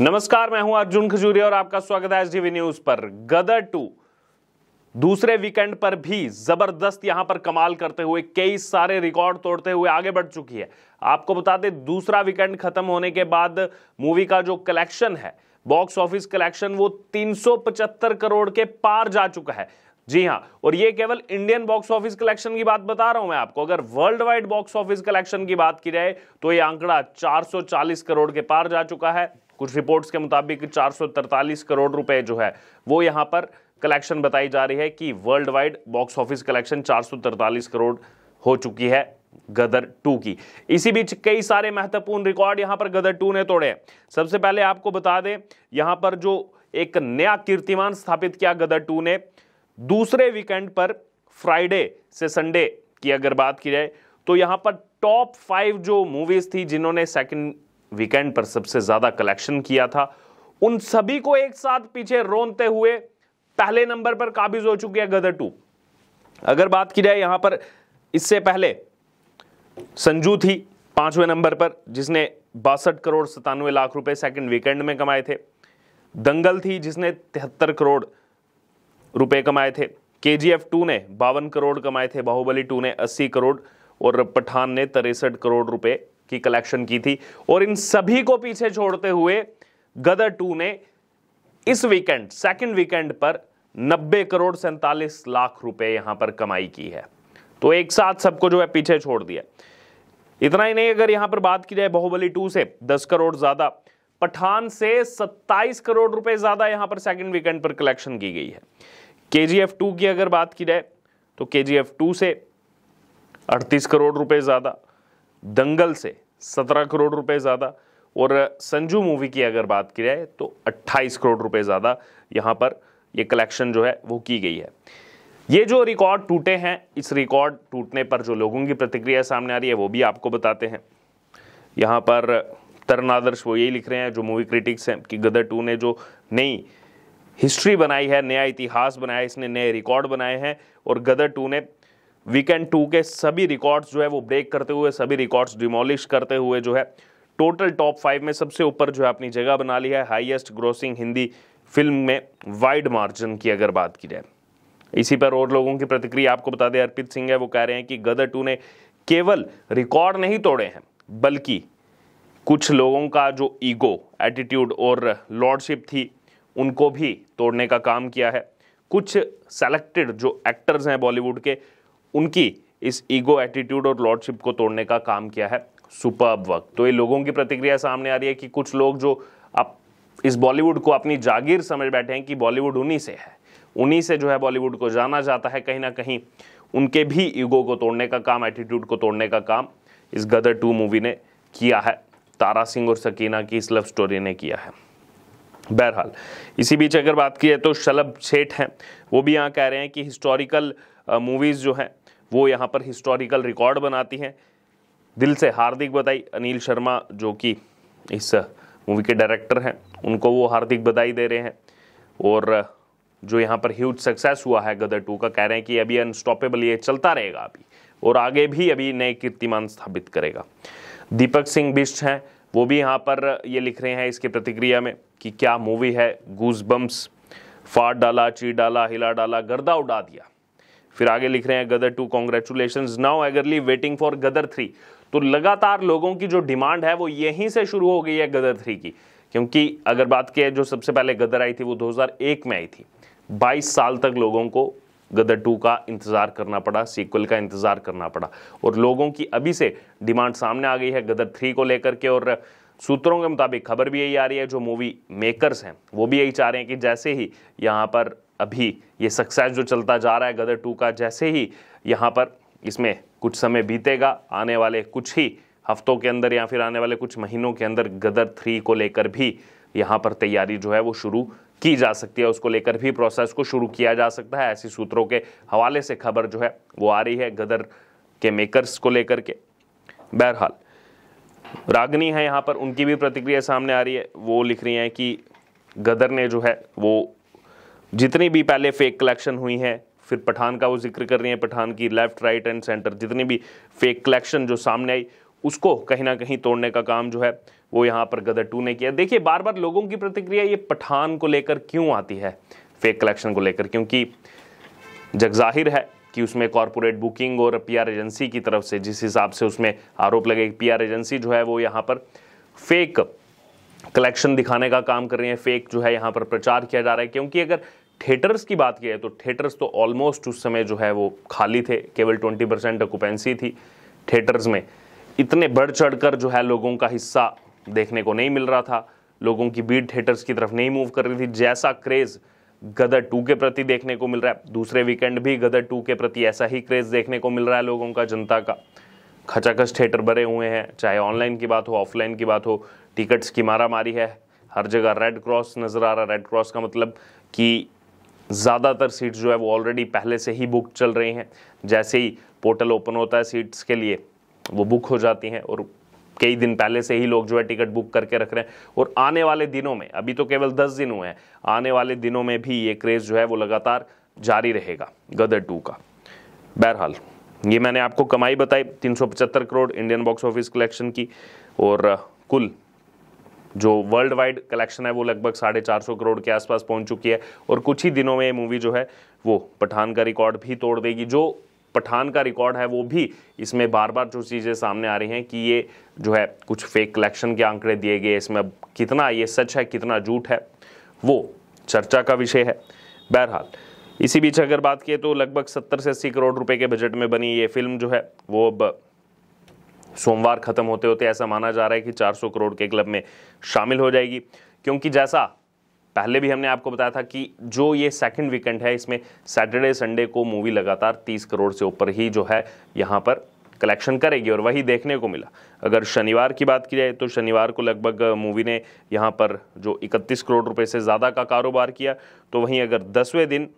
नमस्कार मैं हूं अर्जुन खजूरिया और आपका स्वागत है एसडीवी न्यूज पर गदर टू दूसरे वीकेंड पर भी जबरदस्त यहां पर कमाल करते हुए कई सारे रिकॉर्ड तोड़ते हुए आगे बढ़ चुकी है आपको बता दें दूसरा वीकेंड खत्म होने के बाद मूवी का जो कलेक्शन है बॉक्स ऑफिस कलेक्शन वो 375 करोड़ के पार जा चुका है जी हाँ और ये केवल इंडियन बॉक्स ऑफिस कलेक्शन की बात बता रहा हूं मैं आपको अगर world wide box office collection की बात की जाए तो ये आंकड़ा 440 करोड़ के पार जा चुका है कुछ रिपोर्ट्स के मुताबिक 443 करोड़ रुपए जो है वो यहाँ पर कलेक्शन बताई जा रही है कि world wide box office collection 443 crore हो चुकी है गदर टू की इसी बीच कई सारे महत्वपूर्ण रिकॉर्ड यहाँ पर गदर टू ने तोड़े सबसे पहले आपको बता दें यहाँ पर जो एक नया कीर्तिमान स्थापित किया गदर टू ने दूसरे वीकेंड पर फ्राइडे से संडे की अगर बात की जाए तो यहाँ पर टॉप फाइव जो मूवीज थी जिन्होंने सेकंड वीकेंड पर सबसे ज्यादा कलेक्शन किया था उन सभी को एक साथ पीछे रोनते हुए पहले नंबर पर काबिज हो चुकी है गदर टू अगर बात की जाए यहां पर इससे पहले संजू थी पांचवें नंबर पर जिसने बासठ करोड़ सतानवे लाख रुपए सेकंड वीकेंड में कमाए थे दंगल थी जिसने तिहत्तर करोड़ रुपए कमाए थे के जी एफ टू ने बावन करोड़ कमाए थे बाहुबली टू ने अस्सी करोड़ और पठान ने तिरसठ करोड़ रुपए की कलेक्शन की थी और इन सभी को पीछे छोड़ते हुए गदर टू ने इस वीकेंड सेकंड वीकेंड पर 90 करोड़ सैंतालीस लाख रुपए यहां पर कमाई की है तो एक साथ सबको जो है पीछे छोड़ दिया इतना ही नहीं अगर यहां पर बात की जाए बाहुबली टू से दस करोड़ ज्यादा पठान से 27 करोड़ रुपए ज्यादा यहां पर सेकंड वीकेंड पर कलेक्शन की गई है के टू की अगर बात की जाए तो के टू से 38 करोड़ रुपए ज्यादा दंगल से 17 करोड़ रुपए ज़्यादा और संजू मूवी की अगर बात की जाए तो 28 करोड़ रुपए ज़्यादा यहाँ पर ये कलेक्शन जो है वो की गई है ये जो रिकॉर्ड टूटे हैं इस रिकॉर्ड टूटने पर जो लोगों की प्रतिक्रिया सामने आ रही है वो भी आपको बताते हैं यहाँ पर तरण आदर्श वो यही लिख रहे हैं जो मूवी क्रिटिक्स हैं कि गदर टू ने जो नई हिस्ट्री बनाई है नया इतिहास बनाया है इसने नए रिकॉर्ड बनाए हैं और गदर टू ने वीकेंड टू के सभी रिकॉर्ड्स जो है वो ब्रेक करते हुए सभी रिकॉर्ड्स डिमोलिश करते हुए जो है टोटल टॉप फाइव में सबसे ऊपर जो है अपनी जगह बना ली है हाईएस्ट ग्रोसिंग हिंदी फिल्म में वाइड मार्जिन की अगर बात की जाए इसी पर और लोगों की प्रतिक्रिया आपको बता दें अर्पित सिंह है वो कह रहे हैं कि गदर टू ने केवल रिकॉर्ड नहीं तोड़े हैं बल्कि कुछ लोगों का जो ईगो एटीट्यूड और लॉर्डशिप थी उनको भी तोड़ने का काम किया है कुछ सेलेक्टेड जो एक्टर्स हैं बॉलीवुड के उनकी इस ईगो एटीट्यूड और लॉर्डशिप को तोड़ने का काम किया है सुपर वक्त तो ये लोगों की प्रतिक्रिया सामने आ रही है कि कुछ लोग जो आप इस बॉलीवुड को अपनी जागीर समझ बैठे हैं कि बॉलीवुड उन्हीं से है उन्हीं से जो है बॉलीवुड को जाना जाता है कहीं ना कहीं उनके भी ईगो को तोड़ने का काम एटीट्यूड को तोड़ने का काम इस गदर टू मूवी ने किया है तारा सिंह और सकीना की इस लव स्टोरी ने किया है बहरहाल इसी बीच अगर बात की जाए तो शलभ सेठ हैं वो भी यहाँ कह रहे हैं कि हिस्टोरिकल मूवीज़ जो हैं वो यहाँ पर हिस्टोरिकल रिकॉर्ड बनाती हैं दिल से हार्दिक बधाई अनिल शर्मा जो कि इस मूवी के डायरेक्टर हैं उनको वो हार्दिक बधाई दे रहे हैं और जो यहाँ पर ह्यूज सक्सेस हुआ है गदर टू का कह रहे हैं कि अभी अनस्टॉपेबल ये चलता रहेगा अभी और आगे भी अभी नए कीर्तिमान स्थापित करेगा दीपक सिंह बिष्ट हैं वो भी यहाँ पर ये लिख रहे हैं इसके प्रतिक्रिया में कि क्या मूवी है गूज बम्स फाड़ डाला ची डाला हिला डाला गर्दा उड़ा दिया फिर आगे लिख रहे हैं Gadar two congratulation now eagerly waiting for Gadar three तो लगातार लोगों की जो डिमांड है वो यहीं से शुरू हो गई है गदर थ्री की क्योंकि अगर बात की जो सबसे पहले गदर आई थी वो 2001 में आई थी 22 साल तक लोगों को गदर टू का इंतज़ार करना पड़ा सीक्वल का इंतज़ार करना पड़ा और लोगों की अभी से डिमांड सामने आ गई है गदर थ्री को लेकर के और सूत्रों के मुताबिक खबर भी यही आ रही है जो मूवी मेकर्स हैं वो भी यही चाह रहे हैं कि जैसे ही यहाँ पर अभी ये सक्सेस जो चलता जा रहा है गदर टू का जैसे ही यहाँ पर इसमें कुछ समय बीतेगा आने वाले कुछ ही हफ्तों के अंदर या फिर आने वाले कुछ महीनों के अंदर गदर थ्री को लेकर भी यहाँ पर तैयारी जो है वो शुरू की जा सकती है उसको लेकर भी प्रोसेस को शुरू किया जा सकता है ऐसी सूत्रों के हवाले से खबर जो है वो आ रही है गदर के मेकर्स को लेकर के बहरहाल रागनी है यहाँ पर उनकी भी प्रतिक्रिया सामने आ रही है वो लिख रही हैं कि गदर ने जो है वो जितनी भी पहले फेक कलेक्शन हुई हैं फिर पठान का वो जिक्र कर रही हैं पठान की लेफ्ट राइट एंड सेंटर जितनी भी फेक कलेक्शन जो सामने आई उसको कहीं ना कहीं तोड़ने का काम जो है वो यहाँ पर गदर टू ने किया देखिए बार बार लोगों की प्रतिक्रिया ये पठान को लेकर क्यों आती है फेक कलेक्शन को लेकर क्योंकि जग जाहिर है कि उसमें कॉरपोरेट बुकिंग और पी एजेंसी की तरफ से जिस हिसाब से उसमें आरोप लगे पी आर एजेंसी जो है वो यहाँ पर फेक कलेक्शन दिखाने का काम कर रही है फेक जो है यहाँ पर प्रचार किया जा रहा है क्योंकि अगर थिएटर्स की बात की है तो थिएटर्स तो ऑलमोस्ट उस समय जो है वो खाली थे केवल ट्वेंटी परसेंट ऑकुपेंसी थी थिएटर्स में इतने बढ़ चढ़ कर जो है लोगों का हिस्सा देखने को नहीं मिल रहा था लोगों की भीड़ थिएटर्स की तरफ नहीं मूव कर रही थी जैसा क्रेज़ गदर टू के प्रति देखने को मिल रहा है दूसरे वीकेंड भी गदर टू के प्रति ऐसा ही क्रेज़ देखने को मिल रहा है लोगों का जनता का खचाखच थिएटर भरे हुए हैं चाहे ऑनलाइन की बात हो ऑफलाइन की बात हो टिकट्स की मारा मारी है हर जगह रेड क्रॉस नज़र आ रहा है रेड क्रॉस का मतलब कि ज़्यादातर सीट्स जो है वो ऑलरेडी पहले से ही बुक चल रही हैं जैसे ही पोर्टल ओपन होता है सीट्स के लिए वो बुक हो जाती हैं और कई दिन पहले से ही लोग जो है टिकट बुक करके रख रहे हैं और आने वाले दिनों में अभी तो केवल दस दिन हुए हैं आने वाले दिनों में भी ये क्रेज़ जो है वो लगातार जारी रहेगा गदर टू का बहरहाल ये मैंने आपको कमाई बताई तीन crore Indian box office collection की और कुल जो वर्ल्ड वाइड कलेक्शन है वो लगभग साढ़े चार सौ करोड़ के आसपास पहुंच चुकी है और कुछ ही दिनों में ये मूवी जो है वो पठान का रिकॉर्ड भी तोड़ देगी जो पठान का रिकॉर्ड है वो भी इसमें बार बार जो चीज़ें सामने आ रही हैं कि ये जो है कुछ फेक कलेक्शन के आंकड़े दिए गए इसमें अब कितना ये सच है कितना झूठ है वो चर्चा का विषय है बहरहाल इसी बीच अगर बात किए तो लगभग सत्तर से अस्सी करोड़ रुपए के बजट में बनी ये फिल्म जो है वो अब सोमवार खत्म होते होते ऐसा माना जा रहा है कि 400 करोड़ के क्लब में शामिल हो जाएगी क्योंकि जैसा पहले भी हमने आपको बताया था कि जो ये सेकंड वीकेंड है इसमें सैटरडे संडे को मूवी लगातार 30 करोड़ से ऊपर ही जो है यहाँ पर कलेक्शन करेगी और वही देखने को मिला अगर शनिवार की बात की जाए तो शनिवार को लगभग मूवी ने यहाँ पर जो 31 करोड़ रुपए से ज़्यादा का कारोबार किया तो वहीं अगर दसवें दिन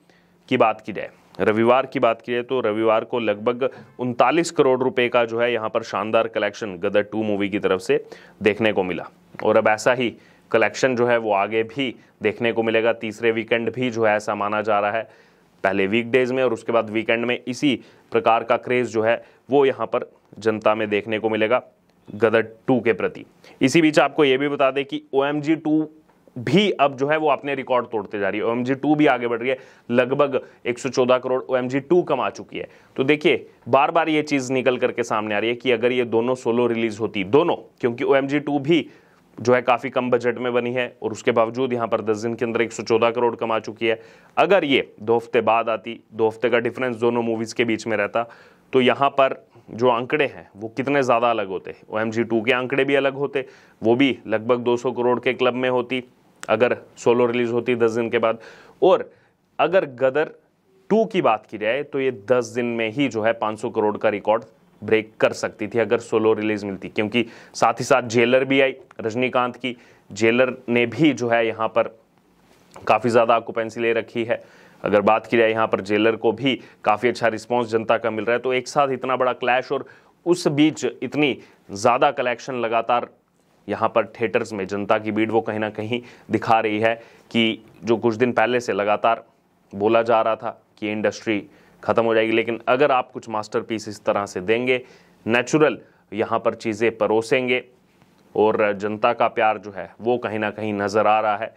की बात की जाए रविवार की बात की तो रविवार को लगभग उनतालीस करोड़ रुपए का जो है यहाँ पर शानदार कलेक्शन गदर टू मूवी की तरफ से देखने को मिला और अब ऐसा ही कलेक्शन जो है वो आगे भी देखने को मिलेगा तीसरे वीकेंड भी जो है ऐसा माना जा रहा है पहले वीकडेज में और उसके बाद वीकेंड में इसी प्रकार का क्रेज़ जो है वो यहाँ पर जनता में देखने को मिलेगा गदर टू के प्रति इसी बीच आपको ये भी बता दें कि ओ एम जी टू भी अब जो है वो अपने रिकॉर्ड तोड़ते जा रही है ओ एम जी टू भी आगे बढ़ रही है लगभग 114 crore O M G two कमा चुकी है तो देखिए बार बार ये चीज़ निकल करके सामने आ रही है कि अगर ये दोनों सोलो रिलीज होती दोनों क्योंकि ओ एम जी टू भी जो है काफ़ी कम बजट में बनी है और उसके बावजूद यहाँ पर दस दिन के अंदर 114 करोड़ कमा चुकी है अगर ये दो हफ्ते बाद आती दो हफ्ते का डिफरेंस दोनों मूवीज़ के बीच में रहता तो यहाँ पर जो आंकड़े हैं वो कितने ज़्यादा अलग होते ओ एम के आंकड़े भी अलग होते वो भी लगभग 200 करोड़ के क्लब में होती अगर सोलो रिलीज होती दस दिन के बाद और अगर गदर टू की बात की जाए तो ये दस दिन में ही जो है 500 करोड़ का रिकॉर्ड ब्रेक कर सकती थी अगर सोलो रिलीज मिलती क्योंकि साथ ही साथ जेलर भी आई रजनीकांत की जेलर ने भी जो है यहाँ पर काफ़ी ज़्यादा ऑक्यूपेंसी ले रखी है अगर बात की जाए यहाँ पर जेलर को भी काफ़ी अच्छा रिस्पॉन्स जनता का मिल रहा है तो एक साथ इतना बड़ा क्लैश और उस बीच इतनी ज़्यादा कलेक्शन लगातार यहाँ पर थिएटर्स में जनता की भीड़ वो कहीं ना कहीं दिखा रही है कि जो कुछ दिन पहले से लगातार बोला जा रहा था कि इंडस्ट्री ख़त्म हो जाएगी लेकिन अगर आप कुछ मास्टर इस तरह से देंगे नेचुरल यहाँ पर चीज़ें परोसेंगे और जनता का प्यार जो है वो कहीं ना कहीं नज़र आ रहा है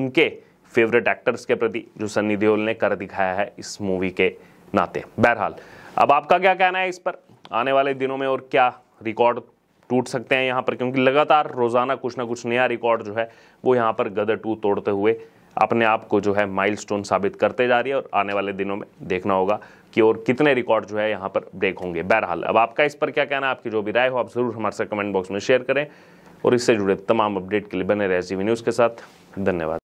उनके फेवरेट एक्टर्स के प्रति जो सन्नी देओल ने कर दिखाया है इस मूवी के नाते बहरहाल अब आपका क्या कहना है इस पर आने वाले दिनों में और क्या रिकॉर्ड टूट सकते हैं यहाँ पर क्योंकि लगातार रोज़ाना कुछ ना कुछ नया रिकॉर्ड जो है वो यहाँ पर गदर टू तोड़ते हुए अपने आप को जो है माइल साबित करते जा रही है और आने वाले दिनों में देखना होगा कि और कितने रिकॉर्ड जो है यहाँ पर ब्रेक होंगे बहरहाल अब आपका इस पर क्या कहना है आपकी जो भी राय हो आप ज़रूर हमारे साथ कमेंट बॉक्स में शेयर करें और इससे जुड़े तमाम अपडेट के लिए बने रहे जीवी न्यूज़ के साथ धन्यवाद